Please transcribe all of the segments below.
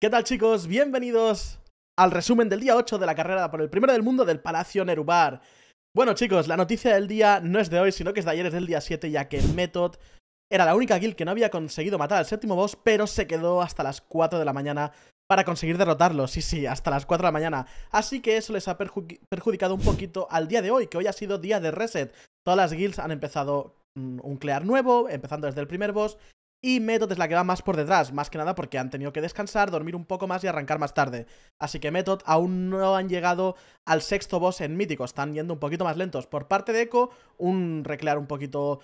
¿Qué tal chicos? Bienvenidos al resumen del día 8 de la carrera por el primero del mundo del Palacio Nerubar. Bueno chicos, la noticia del día no es de hoy, sino que es de ayer, es del día 7, ya que Method era la única guild que no había conseguido matar al séptimo boss, pero se quedó hasta las 4 de la mañana para conseguir derrotarlo, sí, sí, hasta las 4 de la mañana. Así que eso les ha perjudicado un poquito al día de hoy, que hoy ha sido día de reset. Todas las guilds han empezado mm, un clear nuevo, empezando desde el primer boss, y Method es la que va más por detrás, más que nada porque han tenido que descansar, dormir un poco más y arrancar más tarde. Así que Method aún no han llegado al sexto boss en mítico, están yendo un poquito más lentos. Por parte de Echo, un reclear un poquito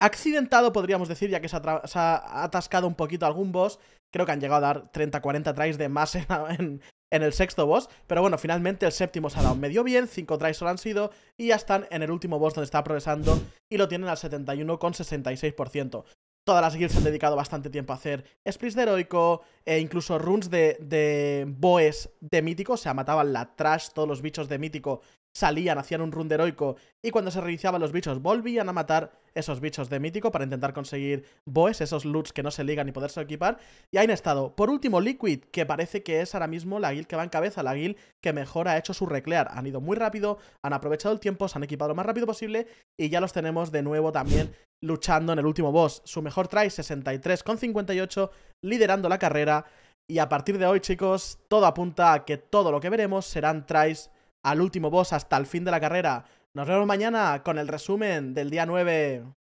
accidentado, podríamos decir, ya que se ha, atascado un poquito algún boss. Creo que han llegado a dar 30-40 tries de más en, el sexto boss, pero bueno, finalmente el séptimo se ha dado medio bien, 5 tries solo han sido y ya están en el último boss donde está progresando y lo tienen al 71,66%. Todas las guilds han dedicado bastante tiempo a hacer splits de heroico, e incluso runes de, de boes de mítico, o sea, mataban la trash, todos los bichos de mítico salían, hacían un run de heroico y cuando se reiniciaban los bichos volvían a matar esos bichos de mítico para intentar conseguir boes, esos loots que no se ligan y poderse equipar. Y ahí han estado. Por último, Liquid, que parece que es ahora mismo la guild que va en cabeza, la guild que mejor ha hecho su reclear. Han ido muy rápido, han aprovechado el tiempo, se han equipado lo más rápido posible y ya los tenemos de nuevo también luchando en el último boss. Su mejor try 63,58, liderando la carrera. Y a partir de hoy, chicos, todo apunta a que todo lo que veremos serán tries al último boss hasta el fin de la carrera. Nos vemos mañana con el resumen del día 9